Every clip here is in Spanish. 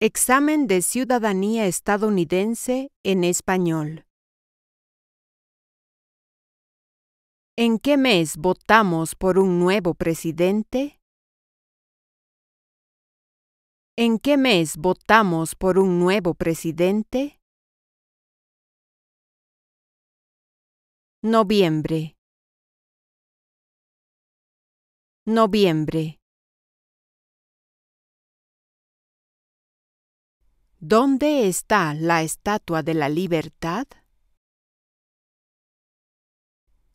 Examen de Ciudadanía Estadounidense en Español. ¿En qué mes votamos por un nuevo presidente? ¿En qué mes votamos por un nuevo presidente? Noviembre. Noviembre. ¿Dónde está la estatua de la libertad?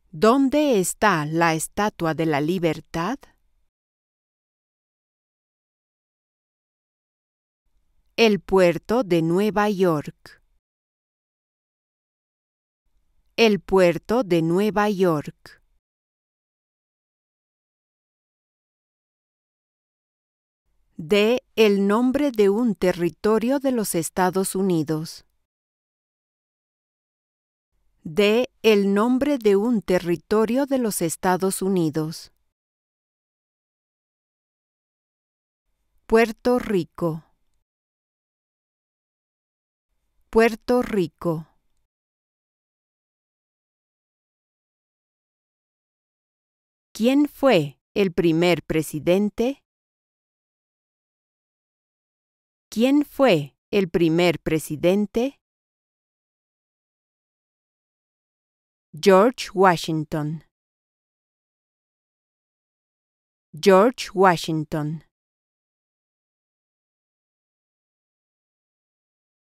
¿Dónde está la estatua de la libertad? El puerto de Nueva York. El puerto de Nueva York. de el nombre de un territorio de los Estados Unidos. De el nombre de un territorio de los Estados Unidos. Puerto Rico. Puerto Rico. ¿Quién fue el primer presidente? ¿Quién fue el primer presidente? George Washington. George Washington.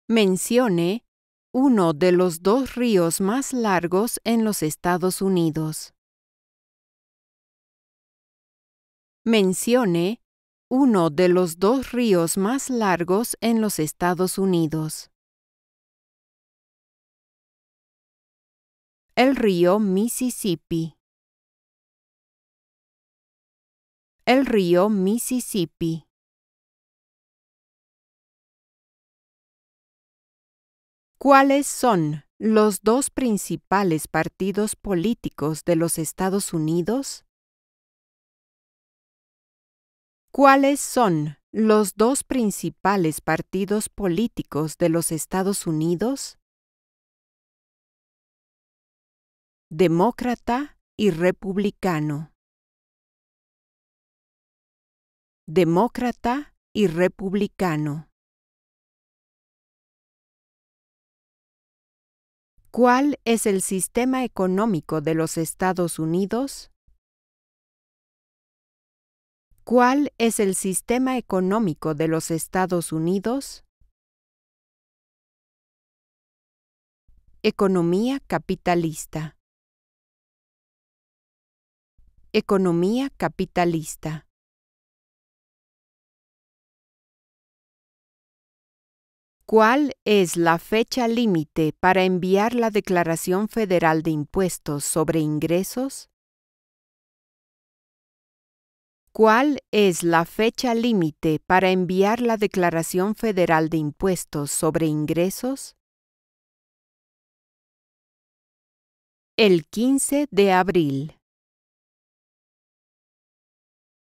Mencione uno de los dos ríos más largos en los Estados Unidos. Mencione uno de los dos ríos más largos en los Estados Unidos. El río Mississippi. El río Mississippi. ¿Cuáles son los dos principales partidos políticos de los Estados Unidos? ¿Cuáles son los dos principales partidos políticos de los Estados Unidos? Demócrata y Republicano. Demócrata y Republicano. ¿Cuál es el sistema económico de los Estados Unidos? ¿Cuál es el sistema económico de los Estados Unidos? Economía capitalista. Economía capitalista. ¿Cuál es la fecha límite para enviar la Declaración Federal de Impuestos sobre Ingresos? ¿Cuál es la fecha límite para enviar la Declaración Federal de Impuestos sobre Ingresos? El 15 de abril.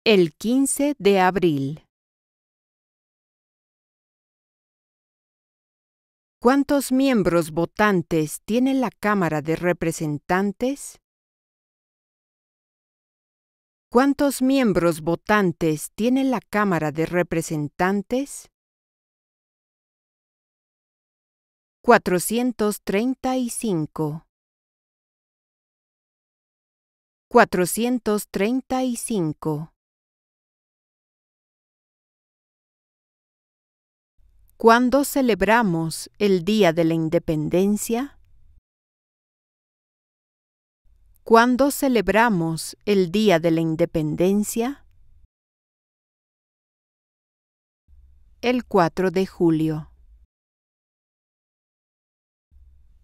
El 15 de abril. ¿Cuántos miembros votantes tiene la Cámara de Representantes? ¿Cuántos miembros votantes tiene la Cámara de Representantes? 435. 435. ¿Cuándo celebramos el Día de la Independencia? ¿Cuándo celebramos el Día de la Independencia? El 4 de julio.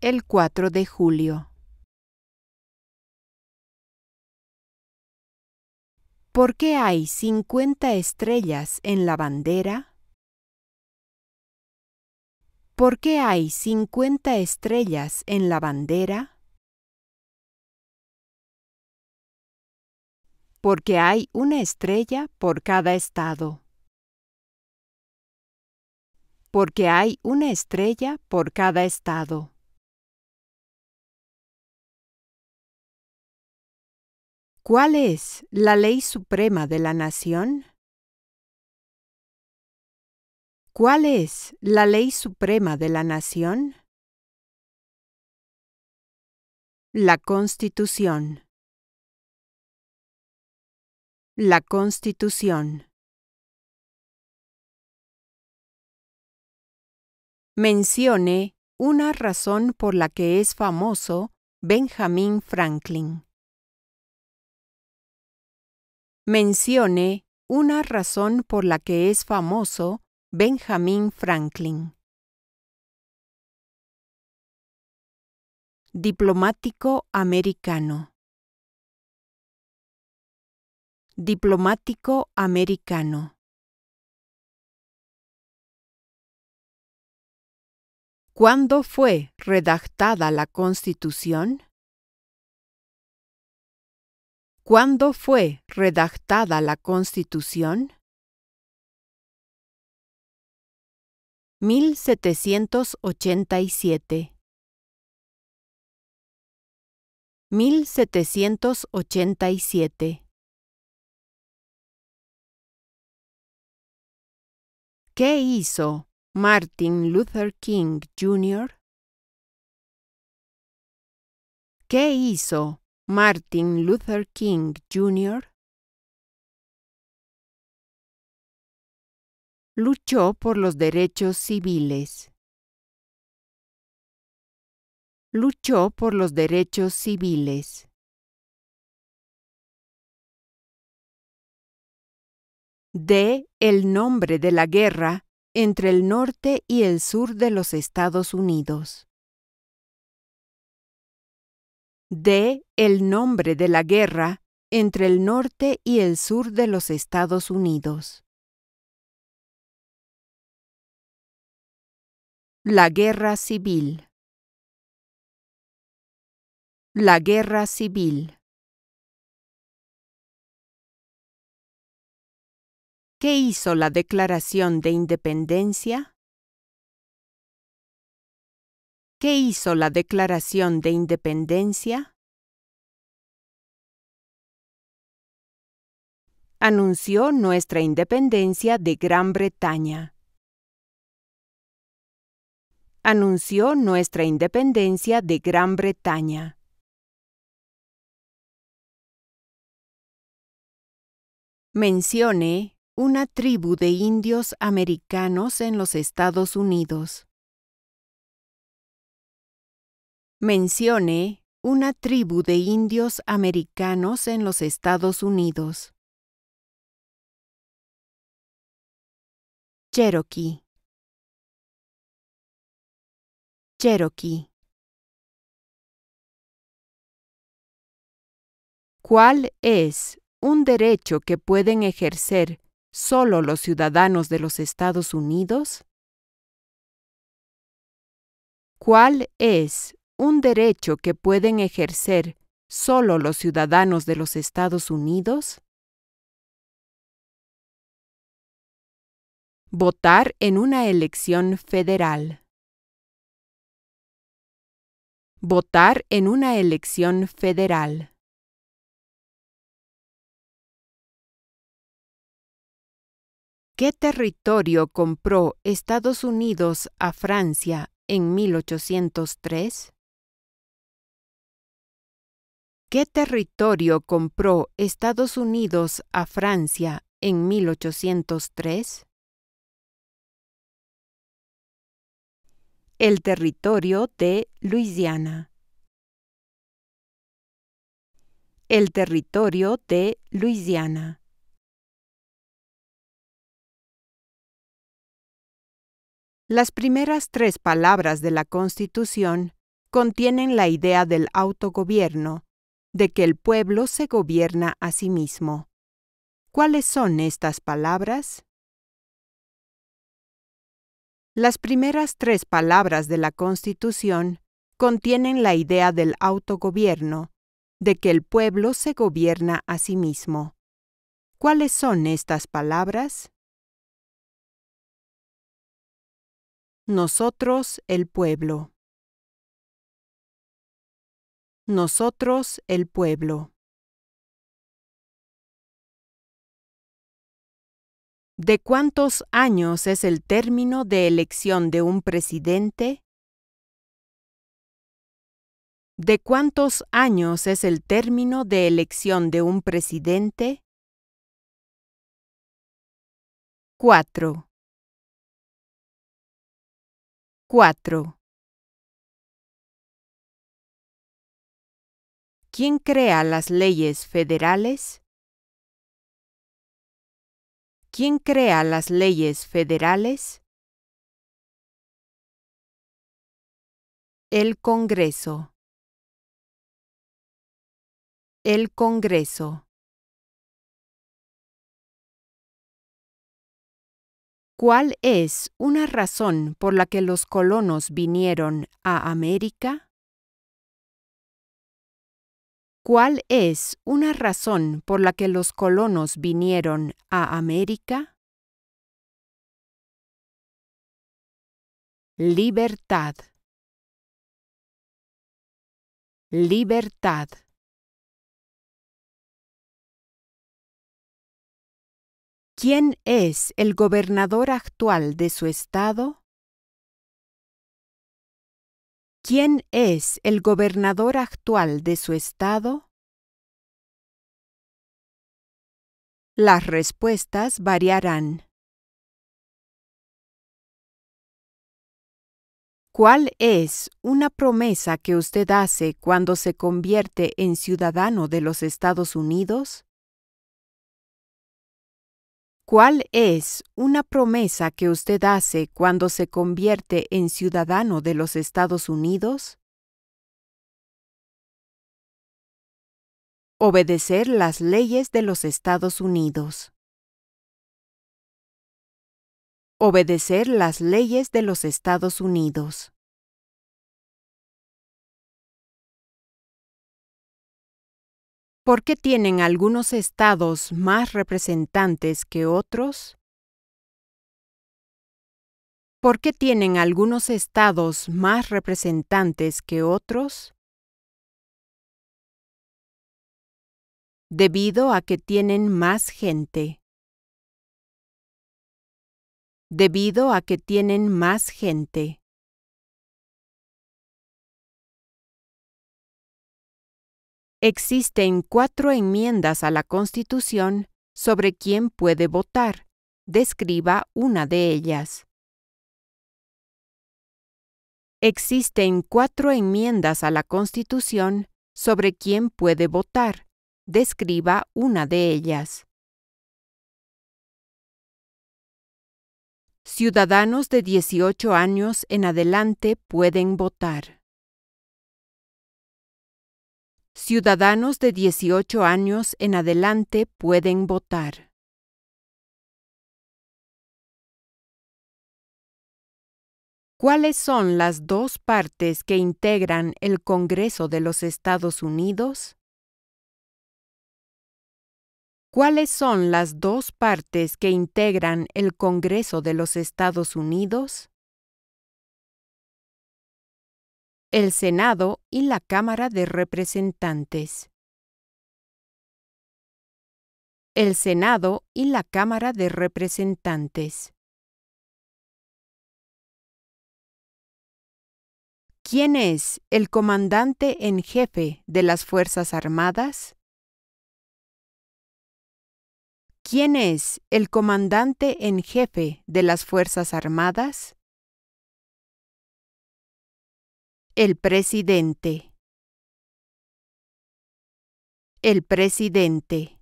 El 4 de julio. ¿Por qué hay 50 estrellas en la bandera? ¿Por qué hay 50 estrellas en la bandera? porque hay una estrella por cada estado. Porque hay una estrella por cada estado. ¿Cuál es la ley suprema de la nación? ¿Cuál es la ley suprema de la nación? La Constitución. La Constitución. Mencione una razón por la que es famoso Benjamin Franklin. Mencione una razón por la que es famoso Benjamin Franklin. Diplomático americano diplomático americano. ¿Cuándo fue redactada la Constitución? ¿Cuándo fue redactada la Constitución? 1787 1787 ¿Qué hizo Martin Luther King Jr.? ¿Qué hizo Martin Luther King Jr.? Luchó por los derechos civiles. Luchó por los derechos civiles. de el nombre de la guerra entre el norte y el sur de los Estados Unidos. De el nombre de la guerra entre el norte y el sur de los Estados Unidos. La guerra civil. La guerra civil. qué hizo la Declaración de Independencia? ¿Qué hizo la Declaración de Independencia? Anunció nuestra independencia de Gran Bretaña. Anunció nuestra independencia de Gran Bretaña. Mencione una tribu de indios americanos en los Estados Unidos. Mencione una tribu de indios americanos en los Estados Unidos. Cherokee. Cherokee. ¿Cuál es un derecho que pueden ejercer solo los ciudadanos de los Estados Unidos? ¿Cuál es un derecho que pueden ejercer solo los ciudadanos de los Estados Unidos? Votar en una elección federal. Votar en una elección federal. ¿Qué territorio compró Estados Unidos a Francia en 1803? ¿Qué territorio compró Estados Unidos a Francia en 1803? El territorio de Luisiana. El territorio de Luisiana. Las primeras tres palabras de la Constitución contienen la idea del autogobierno, de que el pueblo se gobierna a sí mismo. ¿Cuáles son estas palabras? Las primeras tres palabras de la Constitución contienen la idea del autogobierno, de que el pueblo se gobierna a sí mismo. ¿Cuáles son estas palabras? Nosotros el pueblo. Nosotros el pueblo. ¿De cuántos años es el término de elección de un presidente? ¿De cuántos años es el término de elección de un presidente? 4. 4. ¿Quién crea las leyes federales? ¿Quién crea las leyes federales? El Congreso. El Congreso. ¿Cuál es una razón por la que los colonos vinieron a América? ¿Cuál es una razón por la que los colonos vinieron a América? Libertad. Libertad. ¿Quién es el gobernador actual de su estado? ¿Quién es el gobernador actual de su estado? Las respuestas variarán. ¿Cuál es una promesa que usted hace cuando se convierte en ciudadano de los Estados Unidos? ¿Cuál es una promesa que usted hace cuando se convierte en ciudadano de los Estados Unidos? Obedecer las leyes de los Estados Unidos. Obedecer las leyes de los Estados Unidos. ¿Por qué tienen algunos estados más representantes que otros? ¿Por qué tienen algunos estados más representantes que otros? Debido a que tienen más gente. Debido a que tienen más gente. Existen cuatro enmiendas a la Constitución sobre quién puede votar. Describa una de ellas. Existen cuatro enmiendas a la Constitución sobre quién puede votar. Describa una de ellas. Ciudadanos de 18 años en adelante pueden votar. Ciudadanos de 18 años en adelante pueden votar. ¿Cuáles son las dos partes que integran el Congreso de los Estados Unidos? ¿Cuáles son las dos partes que integran el Congreso de los Estados Unidos? el Senado y la Cámara de Representantes. El Senado y la Cámara de Representantes. ¿Quién es el comandante en jefe de las Fuerzas Armadas? ¿Quién es el comandante en jefe de las Fuerzas Armadas? El presidente. El presidente.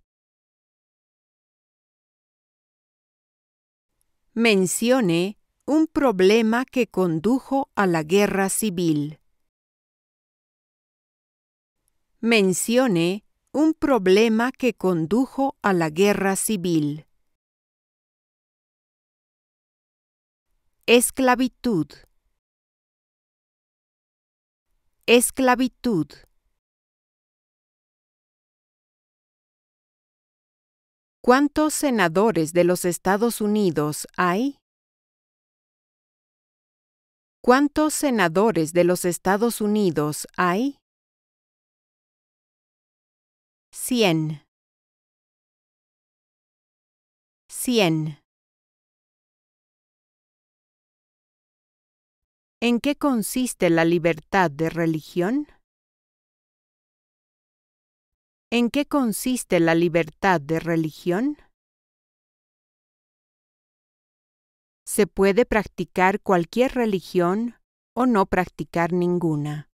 Mencione un problema que condujo a la guerra civil. Mencione un problema que condujo a la guerra civil. Esclavitud. Esclavitud. ¿Cuántos senadores de los Estados Unidos hay? ¿Cuántos senadores de los Estados Unidos hay? Cien. 100. ¿En qué consiste la libertad de religión? ¿En qué consiste la libertad de religión? Se puede practicar cualquier religión o no practicar ninguna.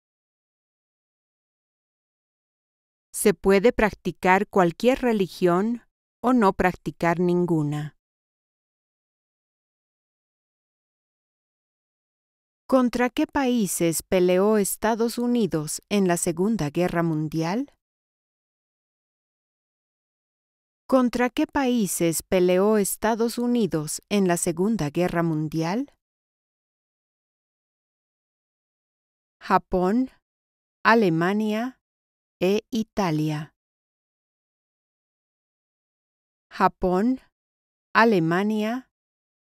Se puede practicar cualquier religión o no practicar ninguna. ¿Contra qué países peleó Estados Unidos en la Segunda Guerra Mundial? ¿Contra qué países peleó Estados Unidos en la Segunda Guerra Mundial? Japón, Alemania e Italia. Japón, Alemania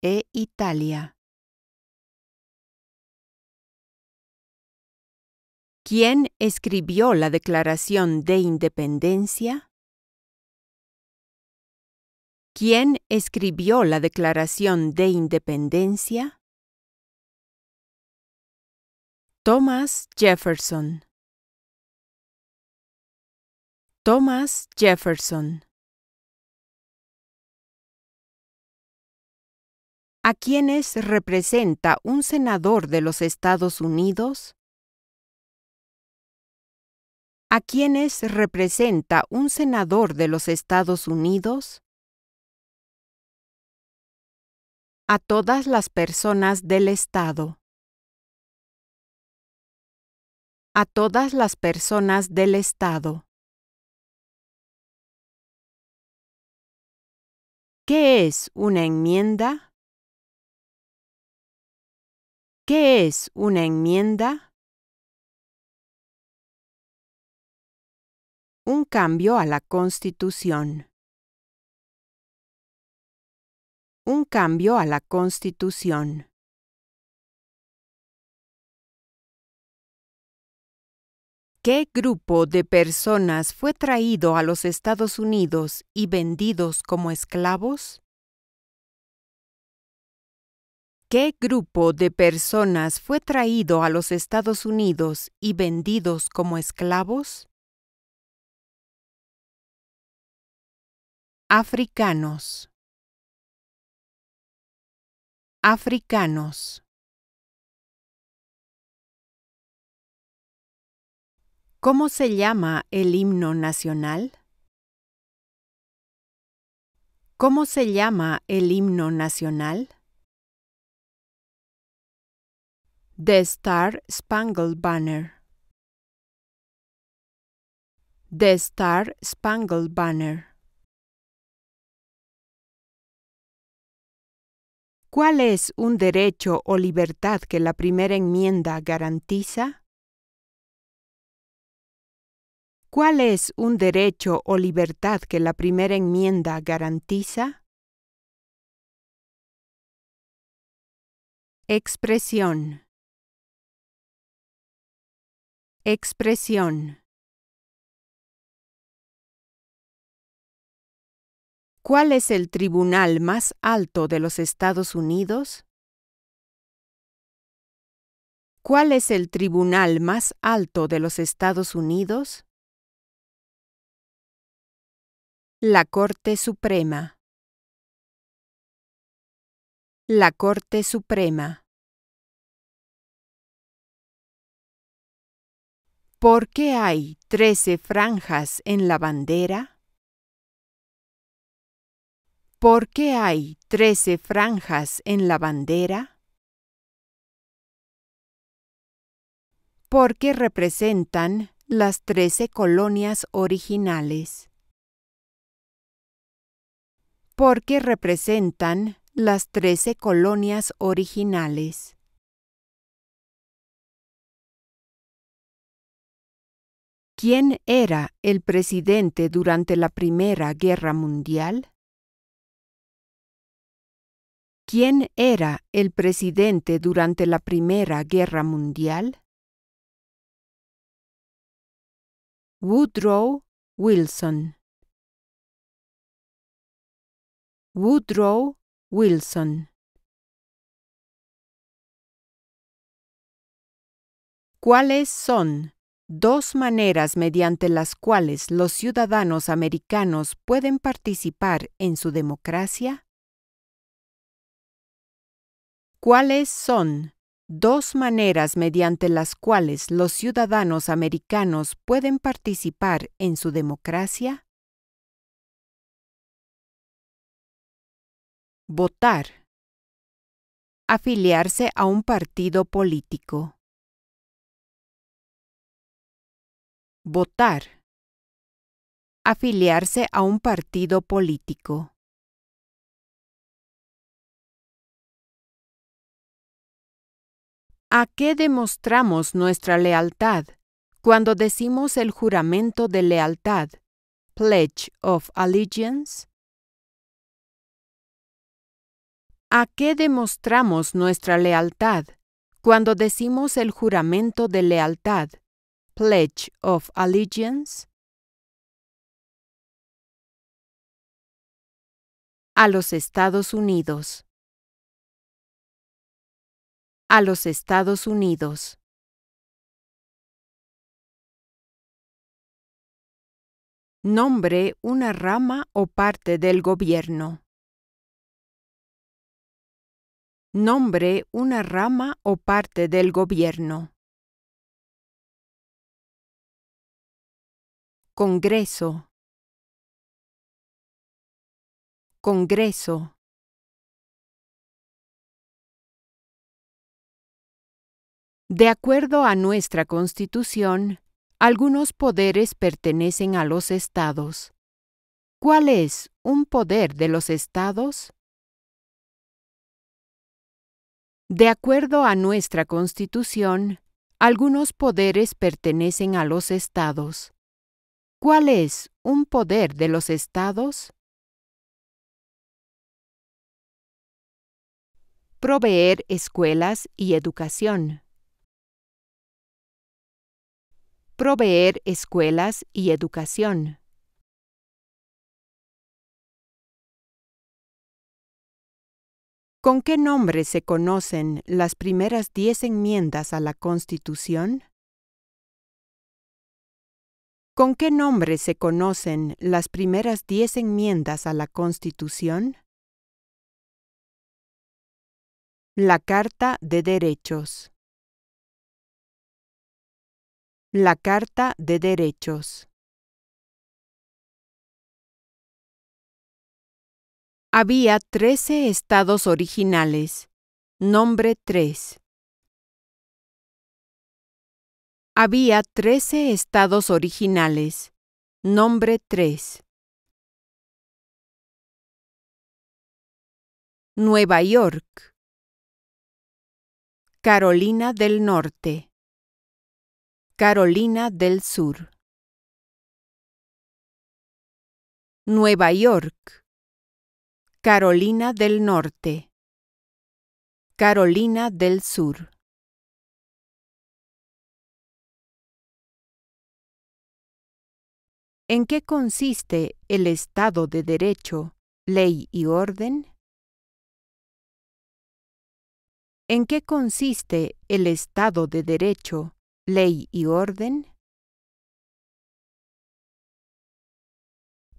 e Italia. ¿Quién escribió la Declaración de Independencia? ¿Quién escribió la Declaración de Independencia? Thomas Jefferson. Thomas Jefferson. ¿A quiénes representa un senador de los Estados Unidos? a quienes representa un senador de los Estados Unidos? A todas las personas del Estado. A todas las personas del Estado. ¿Qué es una enmienda? ¿Qué es una enmienda? un cambio a la Constitución. Un cambio a la Constitución. ¿Qué grupo de personas fue traído a los Estados Unidos y vendidos como esclavos? ¿Qué grupo de personas fue traído a los Estados Unidos y vendidos como esclavos? africanos africanos ¿Cómo se llama el himno nacional? ¿Cómo se llama el himno nacional? The Star Spangled Banner. The Star Spangled Banner. ¿Cuál es un derecho o libertad que la primera enmienda garantiza? ¿Cuál es un derecho o libertad que la primera enmienda garantiza? Expresión. Expresión. ¿Cuál es el tribunal más alto de los Estados Unidos? ¿Cuál es el tribunal más alto de los Estados Unidos? La Corte Suprema. La Corte Suprema. ¿Por qué hay trece franjas en la bandera? ¿Por qué hay trece franjas en la bandera? Porque representan las trece colonias originales. Porque representan las trece colonias originales. ¿Quién era el presidente durante la Primera Guerra Mundial? ¿Quién era el presidente durante la Primera Guerra Mundial? Woodrow Wilson. Woodrow Wilson. ¿Cuáles son dos maneras mediante las cuales los ciudadanos americanos pueden participar en su democracia? ¿Cuáles son dos maneras mediante las cuales los ciudadanos americanos pueden participar en su democracia? Votar. Afiliarse a un partido político. Votar. Afiliarse a un partido político. ¿A qué demostramos nuestra lealtad cuando decimos el juramento de lealtad, Pledge of Allegiance? ¿A qué demostramos nuestra lealtad cuando decimos el juramento de lealtad, Pledge of Allegiance? A los Estados Unidos a los Estados Unidos. Nombre una rama o parte del gobierno. Nombre una rama o parte del gobierno. Congreso. Congreso. De acuerdo a nuestra Constitución, algunos poderes pertenecen a los estados. ¿Cuál es un poder de los estados? De acuerdo a nuestra Constitución, algunos poderes pertenecen a los estados. ¿Cuál es un poder de los estados? Proveer escuelas y educación. proveer escuelas y educación. ¿Con qué nombre se conocen las primeras diez enmiendas a la Constitución? ¿Con qué nombre se conocen las primeras diez enmiendas a la Constitución? La Carta de Derechos la Carta de Derechos. Había trece estados originales. Nombre 3. Había trece estados originales. Nombre 3. Nueva York. Carolina del Norte. Carolina del Sur. Nueva York. Carolina del Norte. Carolina del Sur. ¿En qué consiste el Estado de Derecho, ley y orden? ¿En qué consiste el Estado de Derecho, ley y orden,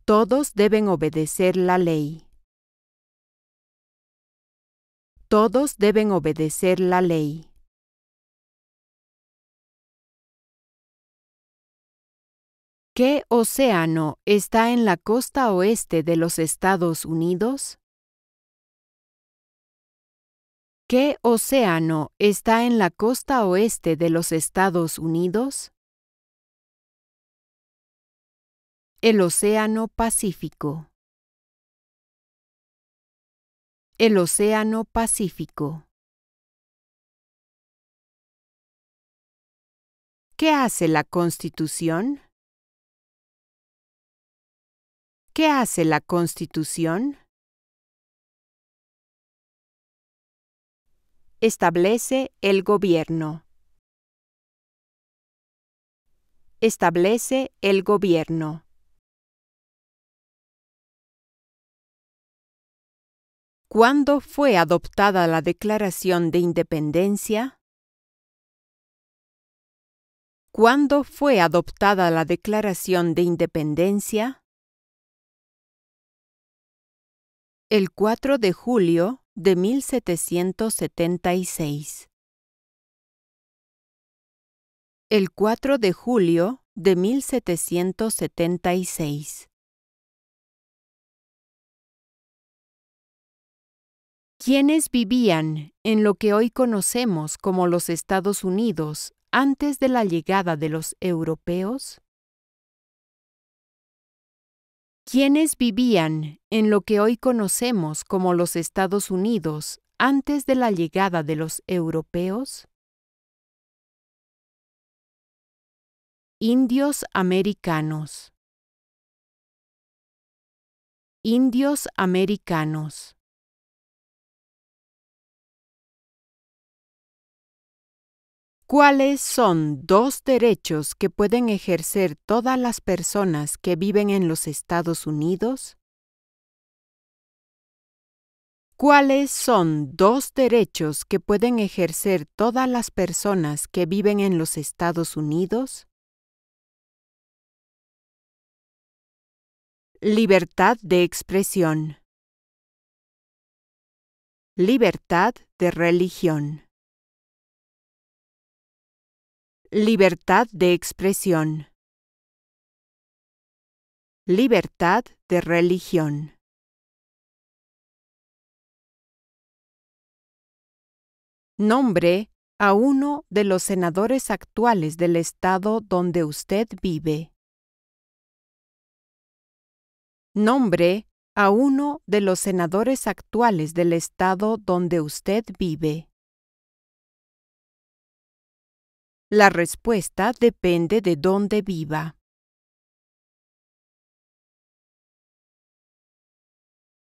todos deben obedecer la ley. Todos deben obedecer la ley. ¿Qué océano está en la costa oeste de los Estados Unidos? ¿Qué océano está en la costa oeste de los Estados Unidos? El Océano Pacífico. El Océano Pacífico. ¿Qué hace la Constitución? ¿Qué hace la Constitución? Establece el gobierno. Establece el gobierno. ¿Cuándo fue adoptada la Declaración de Independencia? ¿Cuándo fue adoptada la Declaración de Independencia? El 4 de julio de 1776. El 4 de julio de 1776. ¿Quiénes vivían en lo que hoy conocemos como los Estados Unidos antes de la llegada de los europeos? ¿Quiénes vivían en lo que hoy conocemos como los Estados Unidos antes de la llegada de los europeos? Indios americanos. Indios americanos. ¿Cuáles son dos derechos que pueden ejercer todas las personas que viven en los Estados Unidos? ¿Cuáles son dos derechos que pueden ejercer todas las personas que viven en los Estados Unidos? Libertad de expresión. Libertad de religión. Libertad de expresión. Libertad de religión. Nombre a uno de los senadores actuales del estado donde usted vive. Nombre a uno de los senadores actuales del estado donde usted vive. La respuesta depende de dónde viva.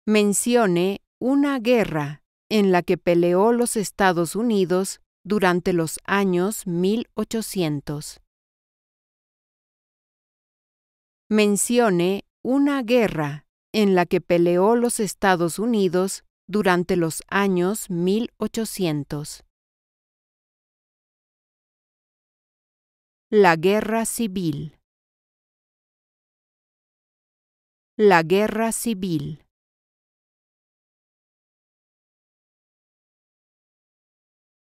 Mencione una guerra en la que peleó los Estados Unidos durante los años 1800. Mencione una guerra en la que peleó los Estados Unidos durante los años 1800. La guerra civil. La guerra civil.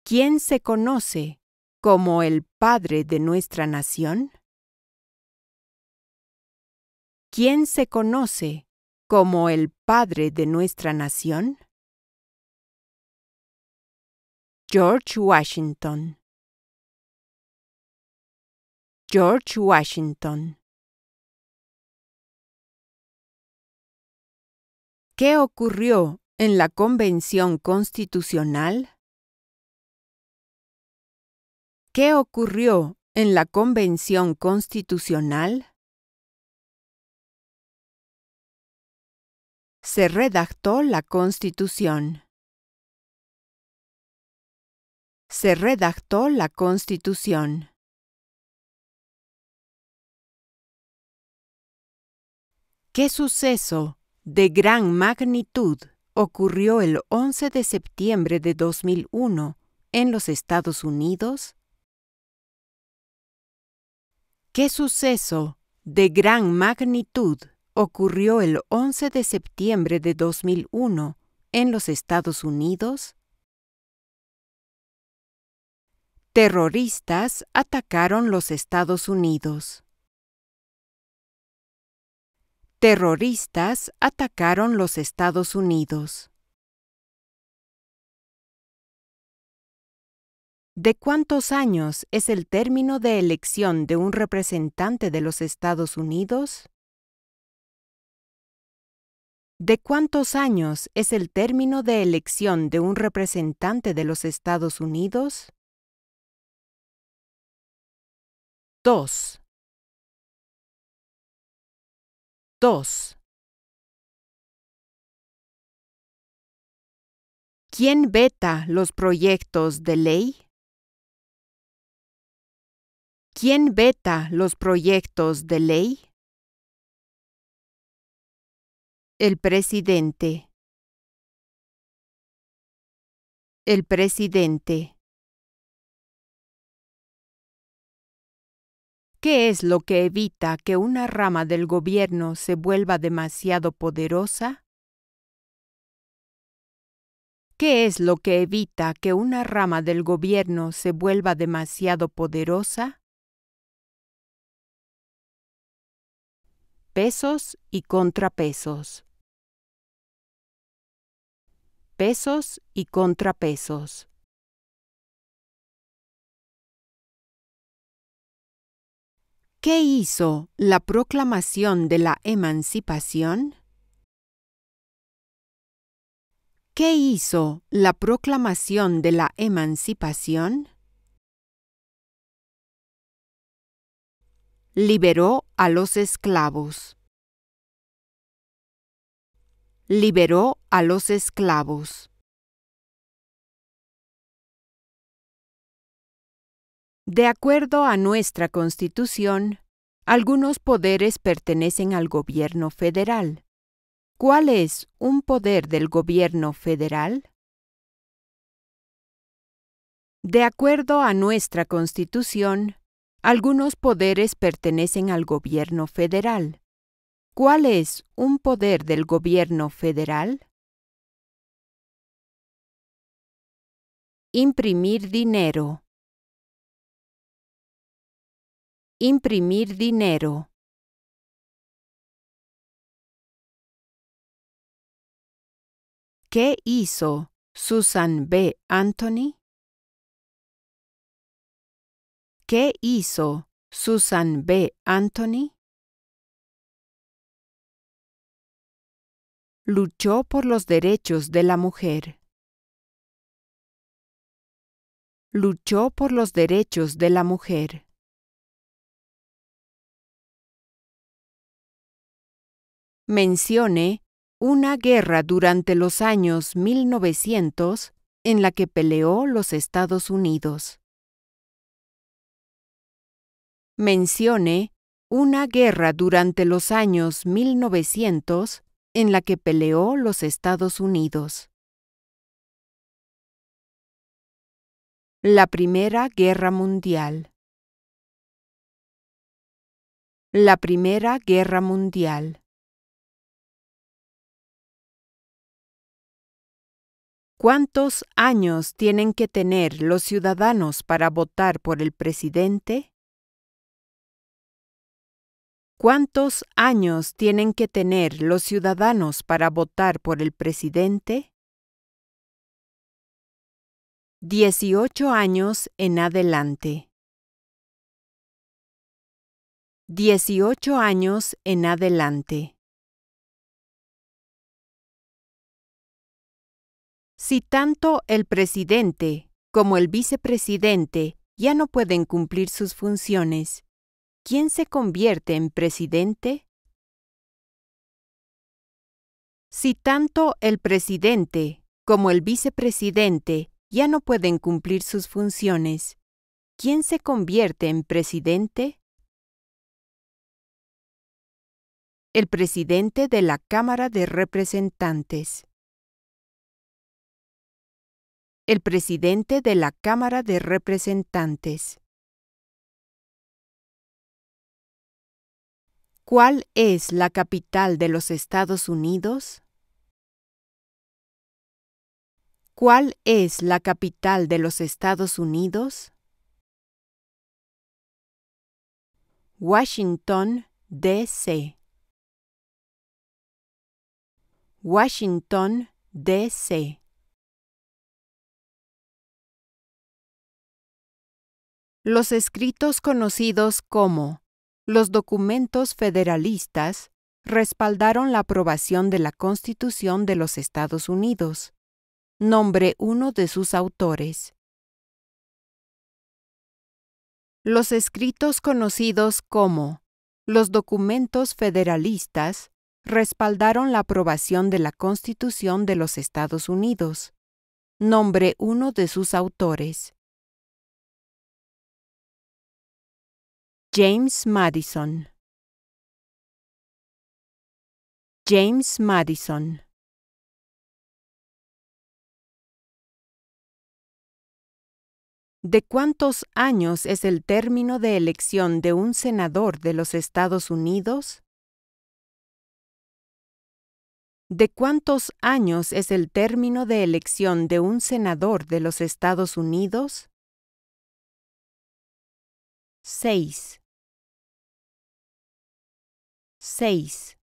¿Quién se conoce como el padre de nuestra nación? ¿Quién se conoce como el padre de nuestra nación? George Washington George Washington. ¿Qué ocurrió en la Convención Constitucional? ¿Qué ocurrió en la Convención Constitucional? Se redactó la Constitución. Se redactó la Constitución. ¿Qué suceso de gran magnitud ocurrió el 11 de septiembre de 2001 en los Estados Unidos? ¿Qué suceso de gran magnitud ocurrió el 11 de septiembre de 2001 en los Estados Unidos? Terroristas atacaron los Estados Unidos. Terroristas atacaron los Estados Unidos. ¿De cuántos años es el término de elección de un representante de los Estados Unidos? ¿De cuántos años es el término de elección de un representante de los Estados Unidos? 2. 2. ¿Quién veta los proyectos de ley? ¿Quién veta los proyectos de ley? El presidente. El presidente. ¿Qué es lo que evita que una rama del gobierno se vuelva demasiado poderosa? ¿Qué es lo que evita que una rama del gobierno se vuelva demasiado poderosa? Pesos y contrapesos. Pesos y contrapesos. qué hizo la proclamación de la emancipación? ¿Qué hizo la proclamación de la emancipación? Liberó a los esclavos. Liberó a los esclavos. De acuerdo a nuestra Constitución, algunos poderes pertenecen al gobierno federal. ¿Cuál es un poder del gobierno federal? De acuerdo a nuestra Constitución, algunos poderes pertenecen al gobierno federal. ¿Cuál es un poder del gobierno federal? Imprimir dinero. Imprimir dinero. ¿Qué hizo Susan B. Anthony? ¿Qué hizo Susan B. Anthony? Luchó por los derechos de la mujer. Luchó por los derechos de la mujer. mencione una guerra durante los años 1900 en la que peleó los Estados Unidos. Mencione una guerra durante los años 1900 en la que peleó los Estados Unidos. La Primera Guerra Mundial. La Primera Guerra Mundial. ¿Cuántos años tienen que tener los ciudadanos para votar por el presidente? ¿Cuántos años tienen que tener los ciudadanos para votar por el presidente? 18 años en adelante. 18 años en adelante. Si tanto el presidente como el vicepresidente ya no pueden cumplir sus funciones, ¿quién se convierte en presidente? Si tanto el presidente como el vicepresidente ya no pueden cumplir sus funciones, ¿quién se convierte en presidente? El presidente de la Cámara de Representantes el presidente de la Cámara de Representantes. ¿Cuál es la capital de los Estados Unidos? ¿Cuál es la capital de los Estados Unidos? Washington, D.C. Washington, D.C. Los escritos conocidos como los documentos federalistas respaldaron la aprobación de la Constitución de los Estados Unidos. Nombre uno de sus autores. Los escritos conocidos como los documentos federalistas respaldaron la aprobación de la Constitución de los Estados Unidos. Nombre uno de sus autores. James Madison James Madison ¿De cuántos años es el término de elección de un senador de los Estados Unidos? ¿De cuántos años es el término de elección de un senador de los Estados Unidos? 6. 6.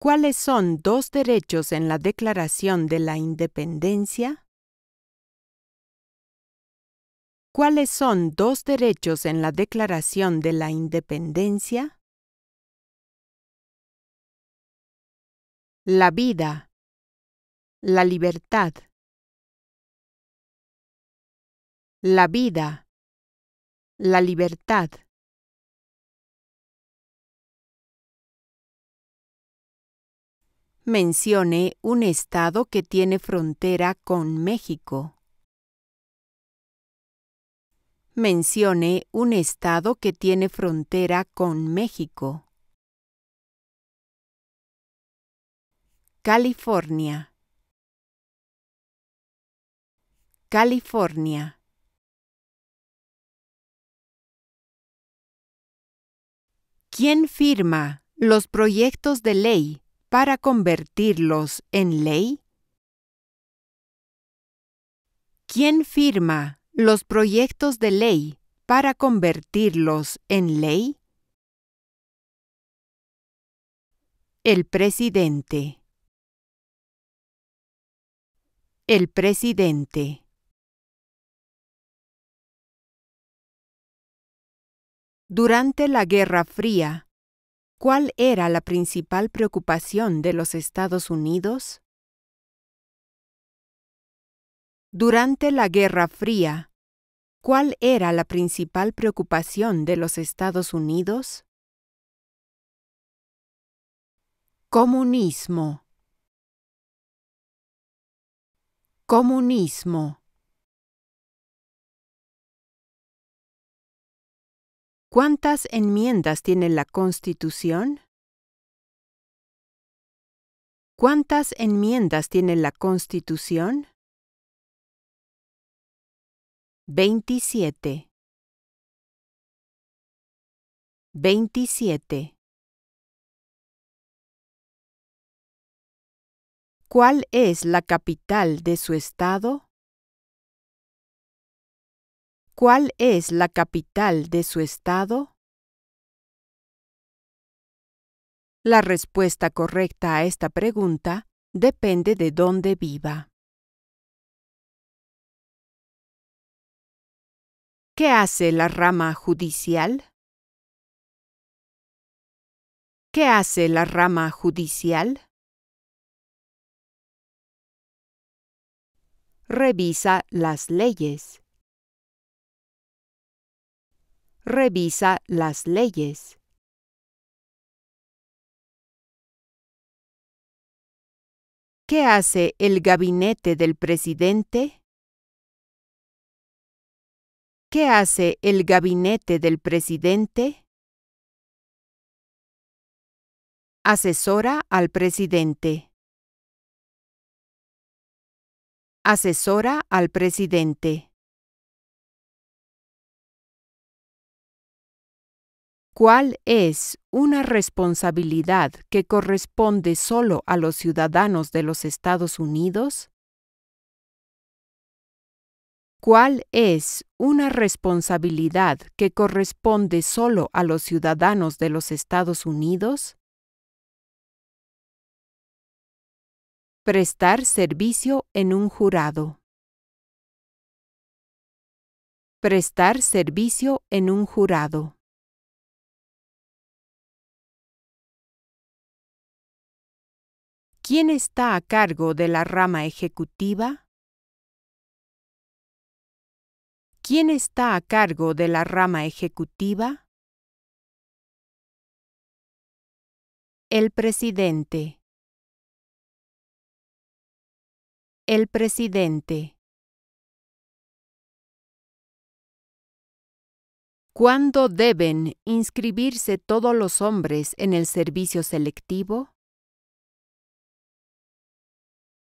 ¿Cuáles son dos derechos en la Declaración de la Independencia? ¿Cuáles son dos derechos en la Declaración de la Independencia? La vida. La libertad. La vida la libertad Mencione un estado que tiene frontera con México. Mencione un estado que tiene frontera con México. California. California. ¿Quién firma los proyectos de ley para convertirlos en ley? ¿Quién firma los proyectos de ley para convertirlos en ley? El presidente. El presidente. Durante la Guerra Fría, ¿cuál era la principal preocupación de los Estados Unidos? Durante la Guerra Fría, ¿cuál era la principal preocupación de los Estados Unidos? Comunismo. Comunismo. ¿Cuántas enmiendas tiene la Constitución? ¿Cuántas enmiendas tiene la Constitución? 27 27 ¿Cuál es la capital de su estado? ¿Cuál es la capital de su estado? La respuesta correcta a esta pregunta depende de dónde viva. ¿Qué hace la rama judicial? ¿Qué hace la rama judicial? Revisa las leyes. Revisa las leyes. ¿Qué hace el gabinete del presidente? ¿Qué hace el gabinete del presidente? Asesora al presidente. Asesora al presidente. cuál es una responsabilidad que corresponde solo a los ciudadanos de los Estados Unidos? ¿Cuál es una responsabilidad que corresponde solo a los ciudadanos de los Estados Unidos? Prestar servicio en un jurado. Prestar servicio en un jurado. ¿Quién está a cargo de la rama ejecutiva? ¿Quién está a cargo de la rama ejecutiva? El presidente. El presidente. ¿Cuándo deben inscribirse todos los hombres en el servicio selectivo?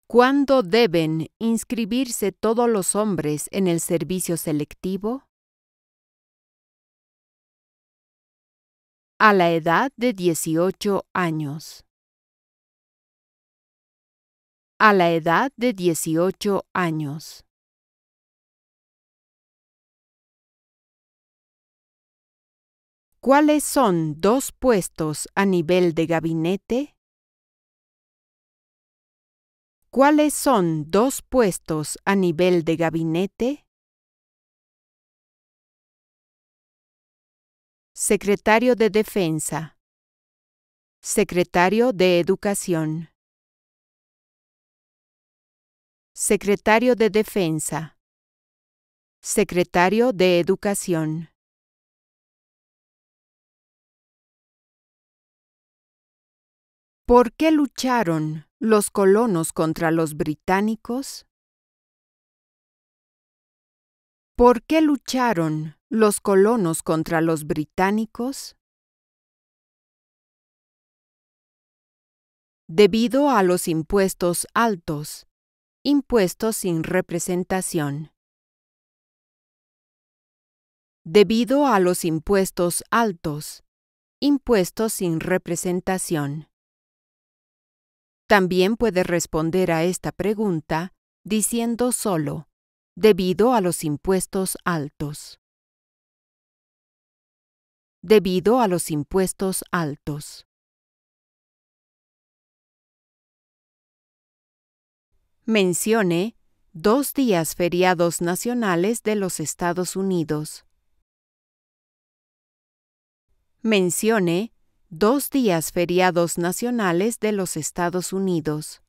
¿Cuándo deben inscribirse todos los hombres en el servicio selectivo? A la edad de 18 años. A la edad de 18 años. ¿Cuáles son dos puestos a nivel de gabinete? ¿Cuáles son dos puestos a nivel de gabinete? Secretario de Defensa. Secretario de Educación. Secretario de Defensa. Secretario de Educación. ¿Por qué lucharon los colonos contra los británicos? ¿Por qué lucharon los colonos contra los británicos? Debido a los impuestos altos, impuestos sin representación. Debido a los impuestos altos, impuestos sin representación. También puede responder a esta pregunta diciendo solo, debido a los impuestos altos. Debido a los impuestos altos. Mencione dos días feriados nacionales de los Estados Unidos. Mencione dos días feriados nacionales de los Estados Unidos.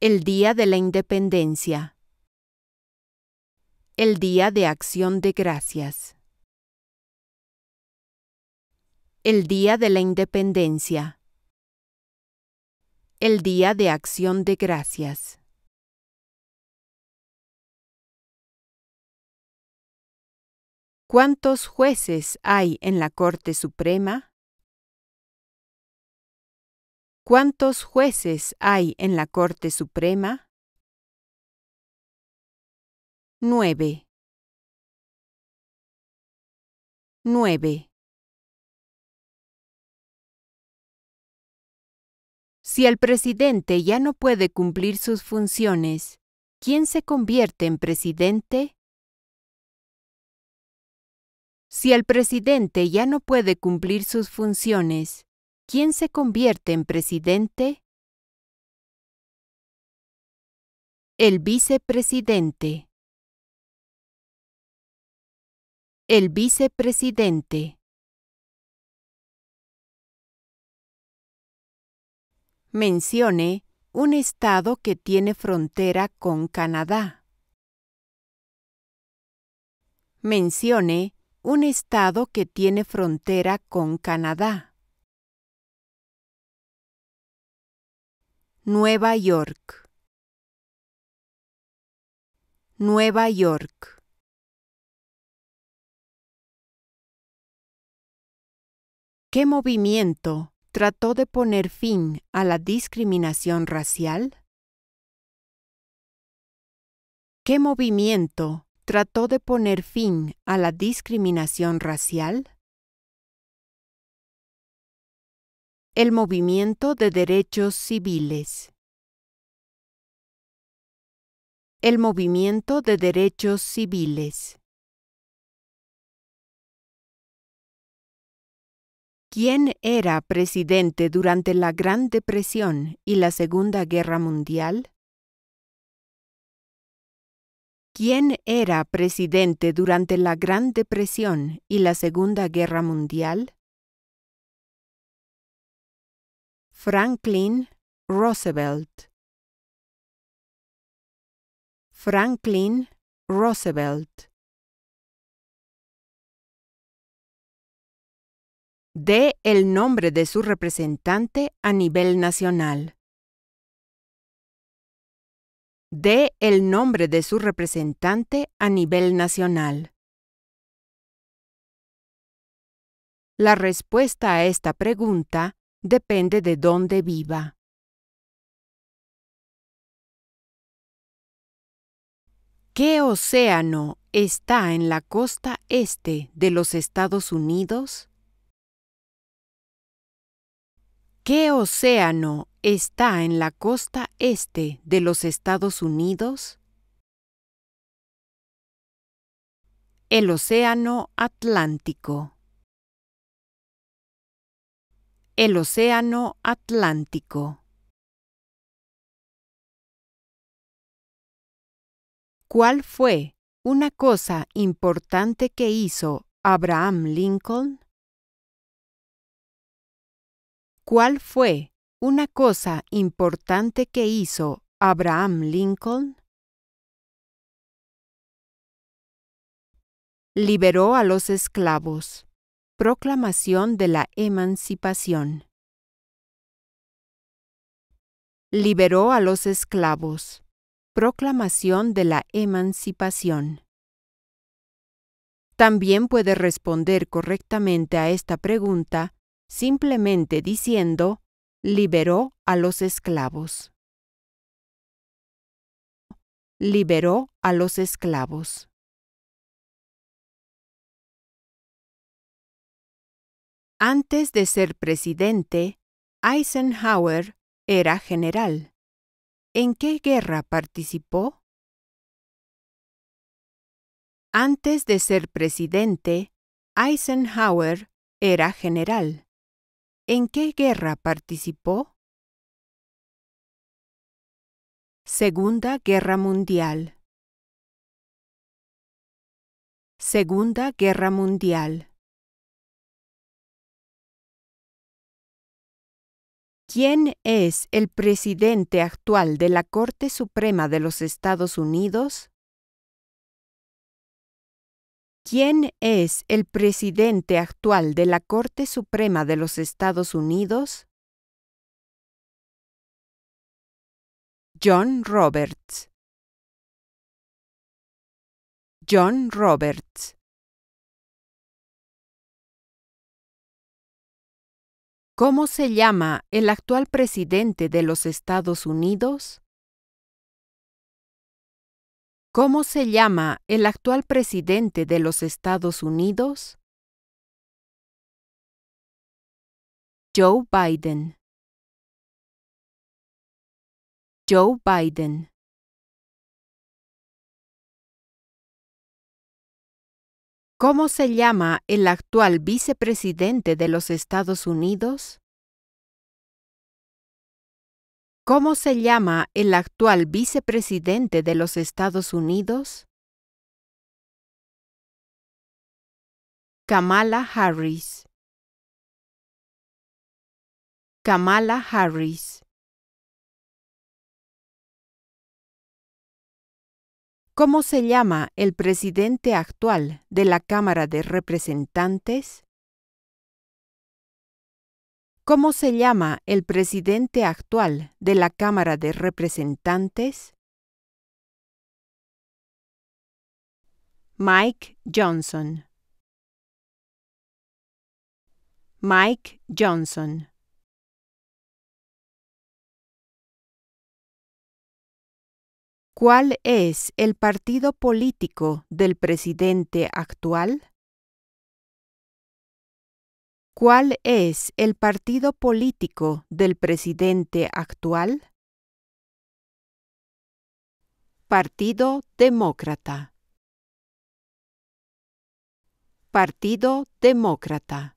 El Día de la Independencia. El Día de Acción de Gracias. El Día de la Independencia. El Día de Acción de Gracias. ¿Cuántos jueces hay en la Corte Suprema? ¿Cuántos jueces hay en la Corte Suprema? 9. Nueve. Si el presidente ya no puede cumplir sus funciones, ¿quién se convierte en presidente? Si el presidente ya no puede cumplir sus funciones, ¿quién se convierte en presidente? El vicepresidente. El vicepresidente. Mencione un estado que tiene frontera con Canadá. Mencione un estado que tiene frontera con Canadá. Nueva York. Nueva York. ¿Qué movimiento trató de poner fin a la discriminación racial? ¿Qué movimiento trató de poner fin a la discriminación racial? El movimiento de derechos civiles. El movimiento de derechos civiles. ¿Quién era presidente durante la Gran Depresión y la Segunda Guerra Mundial? ¿Quién era presidente durante la Gran Depresión y la Segunda Guerra Mundial? Franklin Roosevelt. Franklin Roosevelt. Dé el nombre de su representante a nivel nacional dé el nombre de su representante a nivel nacional. La respuesta a esta pregunta depende de dónde viva. ¿Qué océano está en la costa este de los Estados Unidos? ¿Qué océano está en la costa este de los Estados Unidos? El Océano Atlántico. El Océano Atlántico. ¿Cuál fue una cosa importante que hizo Abraham Lincoln? ¿Cuál fue una cosa importante que hizo Abraham Lincoln? Liberó a los esclavos. Proclamación de la Emancipación. Liberó a los esclavos. Proclamación de la Emancipación. También puede responder correctamente a esta pregunta simplemente diciendo, liberó a los esclavos. Liberó a los esclavos. Antes de ser presidente, Eisenhower era general. ¿En qué guerra participó? Antes de ser presidente, Eisenhower era general. ¿En qué guerra participó? Segunda Guerra Mundial. Segunda Guerra Mundial. ¿Quién es el presidente actual de la Corte Suprema de los Estados Unidos? ¿Quién es el presidente actual de la Corte Suprema de los Estados Unidos? John Roberts. John Roberts. ¿Cómo se llama el actual presidente de los Estados Unidos? ¿Cómo se llama el actual presidente de los Estados Unidos? Joe Biden. Joe Biden. ¿Cómo se llama el actual vicepresidente de los Estados Unidos? ¿Cómo se llama el actual vicepresidente de los Estados Unidos? Kamala Harris. Kamala Harris. ¿Cómo se llama el presidente actual de la Cámara de Representantes? ¿Cómo se llama el presidente actual de la Cámara de Representantes? Mike Johnson. Mike Johnson. ¿Cuál es el partido político del presidente actual? ¿Cuál es el partido político del presidente actual? Partido Demócrata. Partido Demócrata.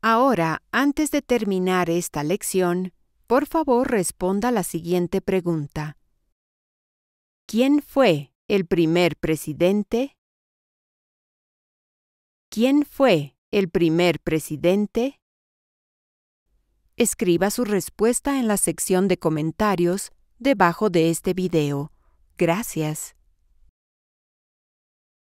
Ahora, antes de terminar esta lección, por favor responda la siguiente pregunta. ¿Quién fue el primer presidente? ¿Quién fue el primer presidente? Escriba su respuesta en la sección de comentarios debajo de este video. Gracias.